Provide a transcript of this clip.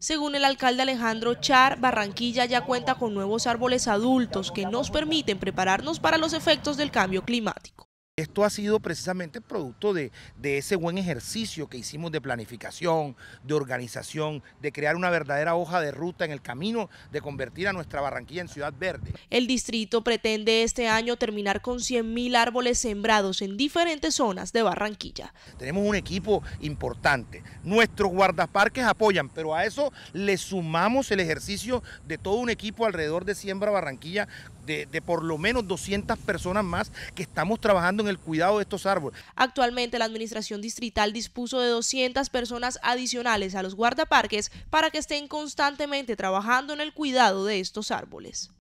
Según el alcalde Alejandro Char, Barranquilla ya cuenta con nuevos árboles adultos que nos permiten prepararnos para los efectos del cambio climático. Esto ha sido precisamente producto de, ese buen ejercicio que hicimos de planificación, de organización, de crear una verdadera hoja de ruta en el camino de convertir a nuestra Barranquilla en ciudad verde. El distrito pretende este año terminar con 100.000 árboles sembrados en diferentes zonas de Barranquilla. Tenemos un equipo importante. Nuestros guardaparques apoyan, pero a eso le sumamos el ejercicio de todo un equipo alrededor de Siembra Barranquilla de, de por lo menos 200 personas más que estamos trabajando en el cuidado de estos árboles. Actualmente la administración distrital dispuso de 200 personas adicionales a los guardaparques para que estén constantemente trabajando en el cuidado de estos árboles.